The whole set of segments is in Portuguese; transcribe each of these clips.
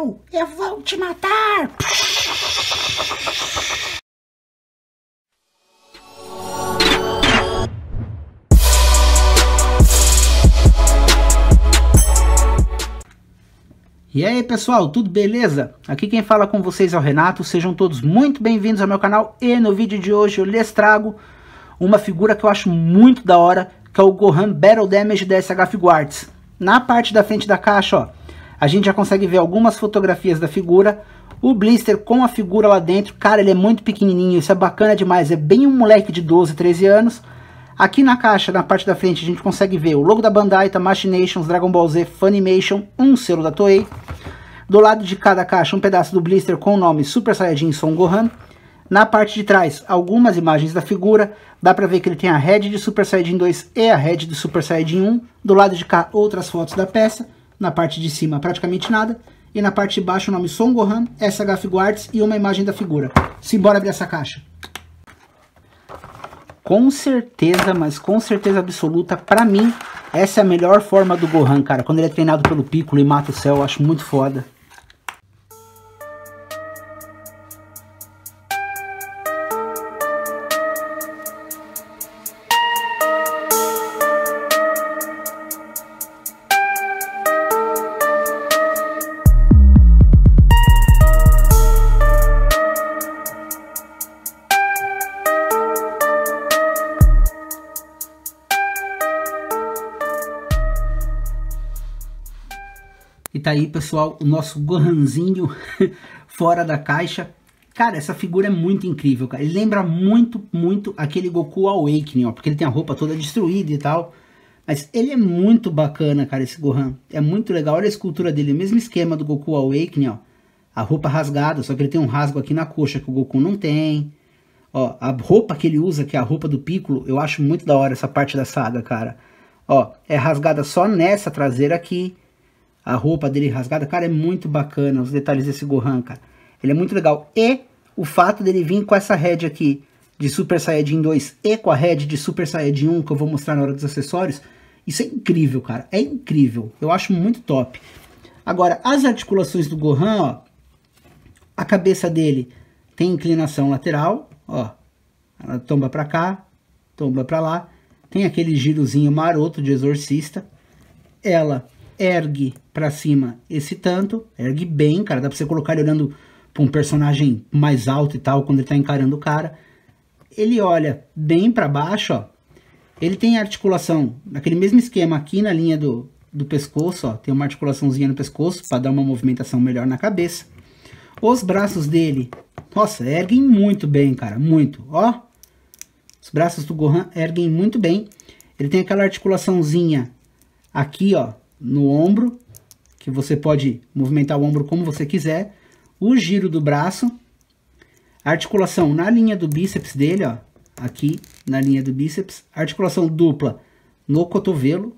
não! Eu vou te matar! E aí pessoal, tudo beleza? Aqui quem fala com vocês é o Renato, sejam todos muito bem-vindos ao meu canal e no vídeo de hoje eu lhes trago uma figura que eu acho muito da hora, que é o Gohan Battle Damage DSH SH Figuarts. Na parte da frente da caixa, ó, a gente já consegue ver algumas fotografias da figura, o blister com a figura lá dentro, cara, ele é muito pequenininho, isso é bacana demais, é bem um moleque de 12, 13 anos. Aqui na caixa, na parte da frente, a gente consegue ver o logo da Bandai, tá Machinations, Dragon Ball Z, Funimation, um selo da Toei. Do lado de cada caixa, um pedaço do blister com o nome Super Saiyajin Son Gohan. Na parte de trás, algumas imagens da figura. Dá pra ver que ele tem a head de Super Saiyajin 2 e a head de Super Saiyajin 1. Do lado de cá, outras fotos da peça na parte de cima praticamente nada, e na parte de baixo o nome Songohan, SH Guards e uma imagem da figura. Simbora abrir essa caixa. Com certeza, mas com certeza absoluta, pra mim, essa é a melhor forma do Gohan, cara. Quando ele é treinado pelo Piccolo e mata o céu, eu acho muito foda. E tá aí, pessoal, o nosso Gohanzinho fora da caixa. Cara, essa figura é muito incrível, cara. Ele lembra muito, muito aquele Goku Awakening, ó. Porque ele tem a roupa toda destruída e tal. Mas ele é muito bacana, cara, esse Gohan. É muito legal. Olha a escultura dele. O mesmo esquema do Goku Awakening, ó. A roupa rasgada, só que ele tem um rasgo aqui na coxa que o Goku não tem. Ó, a roupa que ele usa, que é a roupa do Piccolo, eu acho muito da hora essa parte da saga, cara. Ó, é rasgada só nessa traseira aqui a roupa dele rasgada. Cara, é muito bacana os detalhes desse Gohan, cara. Ele é muito legal. E o fato dele vir com essa head aqui de Super Saiyajin 2 e com a head de Super Saiyajin 1, que eu vou mostrar na hora dos acessórios, isso é incrível, cara. É incrível. Eu acho muito top. Agora, as articulações do Gohan, ó, a cabeça dele tem inclinação lateral, ó, ela tomba para cá, tomba para lá, tem aquele girozinho maroto de exorcista. Ela ergue para cima esse tanto, ergue bem, cara, dá pra você colocar ele olhando pra um personagem mais alto e tal, quando ele tá encarando o cara. Ele olha bem para baixo, ó. Ele tem articulação, naquele mesmo esquema aqui na linha do, do pescoço, ó, tem uma articulaçãozinha no pescoço para dar uma movimentação melhor na cabeça. Os braços dele, nossa, erguem muito bem, cara, muito, ó. Os braços do Gohan erguem muito bem. Ele tem aquela articulaçãozinha aqui, ó, no ombro, que você pode movimentar o ombro como você quiser, o giro do braço, articulação na linha do bíceps dele, ó, aqui na linha do bíceps, articulação dupla no cotovelo,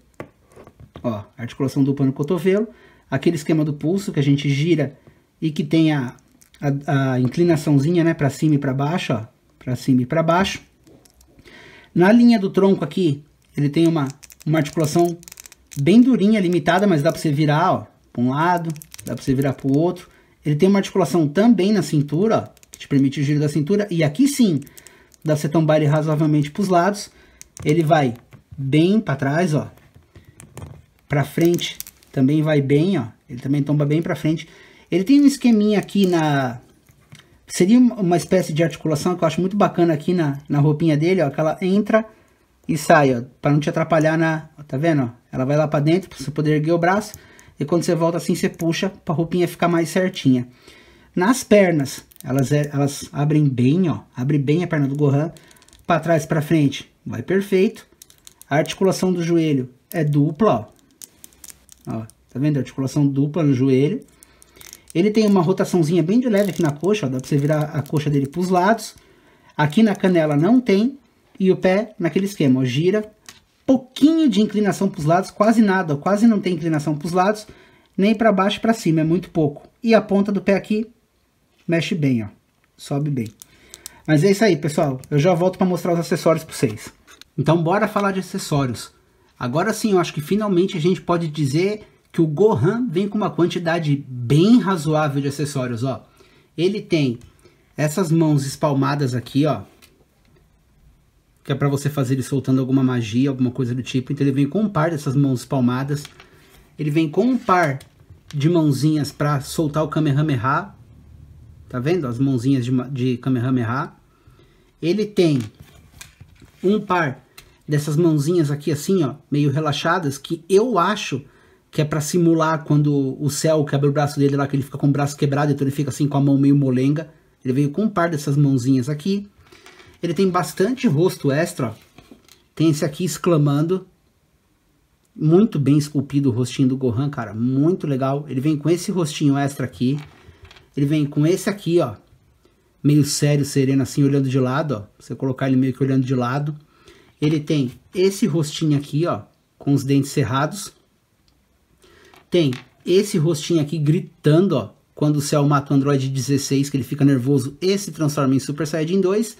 ó, articulação dupla no cotovelo, aquele esquema do pulso que a gente gira e que tem a, a, a inclinaçãozinha, né, para cima e para baixo, ó, para cima e para baixo. Na linha do tronco aqui, ele tem uma, uma articulação bem durinha, limitada, mas dá para você virar, ó, para um lado, dá para você virar para o outro. Ele tem uma articulação também na cintura, ó, que te permite o giro da cintura. E aqui sim, dá para você tombar ele razoavelmente para os lados. Ele vai bem para trás, ó. Para frente também vai bem, ó. Ele também tomba bem para frente. Ele tem um esqueminha aqui na... Seria uma espécie de articulação que eu acho muito bacana aqui na, na roupinha dele, ó. Que ela entra e sai, ó, para não te atrapalhar na, ó, tá vendo? Ela vai lá para dentro para você poder erguer o braço e quando você volta assim você puxa para a roupinha ficar mais certinha. Nas pernas, elas é, elas abrem bem, ó, abre bem a perna do Gohan para trás para frente, vai perfeito. A articulação do joelho é dupla, ó. ó tá vendo? A articulação dupla no joelho. Ele tem uma rotaçãozinha bem de leve aqui na coxa, ó, dá para você virar a coxa dele para os lados. Aqui na canela não tem, e o pé naquele esquema, ó, gira, pouquinho de inclinação para os lados, quase nada, ó, quase não tem inclinação para os lados, nem para baixo e para cima, é muito pouco. E a ponta do pé aqui mexe bem, ó, sobe bem. Mas é isso aí, pessoal, eu já volto para mostrar os acessórios para vocês. Então bora falar de acessórios. Agora sim, eu acho que finalmente a gente pode dizer que o Gohan vem com uma quantidade bem razoável de acessórios, ó. Ele tem essas mãos espalmadas aqui, ó, que é para você fazer ele soltando alguma magia, alguma coisa do tipo. Então ele vem com um par dessas mãos palmadas. Ele vem com um par de mãozinhas para soltar o Kamehameha. Tá vendo? As mãozinhas de, de Kamehameha. Ele tem um par dessas mãozinhas aqui assim, ó, meio relaxadas, que eu acho que é para simular quando o céu quebra o braço dele lá, que ele fica com o braço quebrado, então ele fica assim com a mão meio molenga. Ele veio com um par dessas mãozinhas aqui. Ele tem bastante rosto extra. Tem esse aqui exclamando. Muito bem esculpido o rostinho do Gohan, cara. Muito legal. Ele vem com esse rostinho extra aqui. Ele vem com esse aqui, ó. Meio sério, sereno, assim, olhando de lado, ó. Você colocar ele meio que olhando de lado. Ele tem esse rostinho aqui, ó. Com os dentes cerrados. Tem esse rostinho aqui gritando, ó. Quando o Cell mata o Android 16, que ele fica nervoso e se transforma em Super Saiyajin 2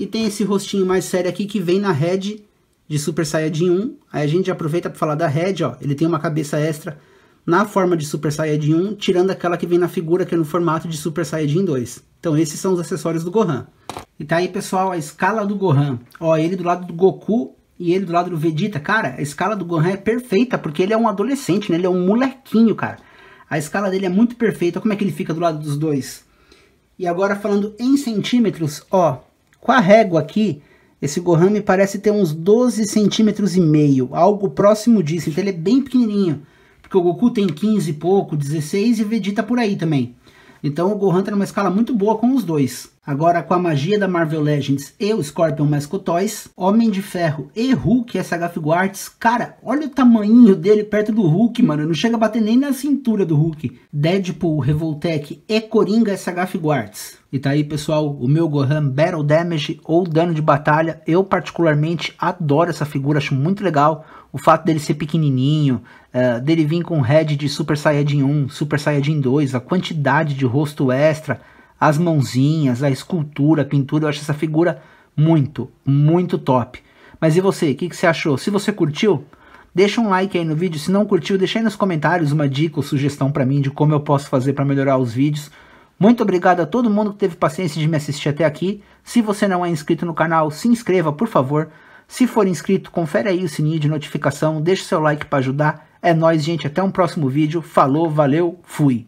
e tem esse rostinho mais sério aqui que vem na head de Super Saiyajin 1. Aí a gente aproveita para falar da head, ó. Ele tem uma cabeça extra na forma de Super Saiyajin 1, tirando aquela que vem na figura que é no formato de Super Saiyajin 2. Então esses são os acessórios do Gohan. E tá aí, pessoal, a escala do Gohan. Ó, ele do lado do Goku e ele do lado do Vegeta. Cara, a escala do Gohan é perfeita, porque ele é um adolescente, né? Ele é um molequinho, cara. A escala dele é muito perfeita. Olha como é que ele fica do lado dos dois? E agora falando em centímetros, ó, com a régua aqui, esse Gohan me parece ter uns 12 centímetros e meio, algo próximo disso, então ele é bem pequenininho. Porque o Goku tem 15 e pouco, 16 e Vegeta por aí também. Então o Gohan tá numa escala muito boa com os dois. Agora, com a magia da Marvel Legends e o Scorpion Mesco Toys, Homem de Ferro e Hulk essa Figure Arts, cara, olha o tamanho dele perto do Hulk, mano, não chega a bater nem na cintura do Hulk. Deadpool, Revoltech e Coringa essa Figure Arts. E tá aí, pessoal, o meu Gohan Battle Damage ou Dano de Batalha. Eu, particularmente, adoro essa figura, acho muito legal. O fato dele ser pequenininho, uh, dele vir com head de Super Saiyajin 1, Super Saiyajin 2, a quantidade de rosto extra, as mãozinhas, a escultura, a pintura, eu acho essa figura muito, muito top. Mas e você, o que, que você achou? Se você curtiu, deixa um like aí no vídeo. Se não curtiu, deixa aí nos comentários uma dica ou sugestão para mim de como eu posso fazer para melhorar os vídeos. Muito obrigado a todo mundo que teve paciência de me assistir até aqui. Se você não é inscrito no canal, se inscreva, por favor. Se for inscrito, confere aí o sininho de notificação, deixa seu like para ajudar. É nóis, gente. Até um próximo vídeo. Falou, valeu, fui!